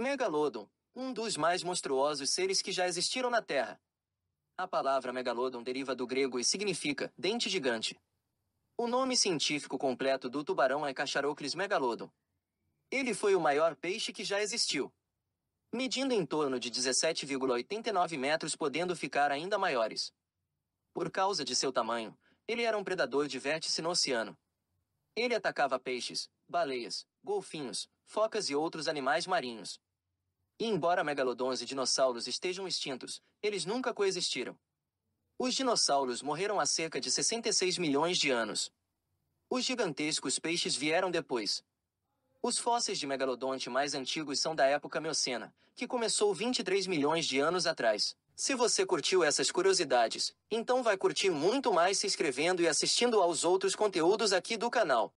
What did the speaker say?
Megalodon, um dos mais monstruosos seres que já existiram na Terra. A palavra megalodon deriva do grego e significa dente gigante. O nome científico completo do tubarão é Cacharocles megalodon. Ele foi o maior peixe que já existiu. Medindo em torno de 17,89 metros, podendo ficar ainda maiores. Por causa de seu tamanho, ele era um predador de vértice no oceano. Ele atacava peixes, baleias, golfinhos, focas e outros animais marinhos. E embora megalodons e dinossauros estejam extintos, eles nunca coexistiram. Os dinossauros morreram há cerca de 66 milhões de anos. Os gigantescos peixes vieram depois. Os fósseis de megalodonte mais antigos são da época Miocena, que começou 23 milhões de anos atrás. Se você curtiu essas curiosidades, então vai curtir muito mais se inscrevendo e assistindo aos outros conteúdos aqui do canal.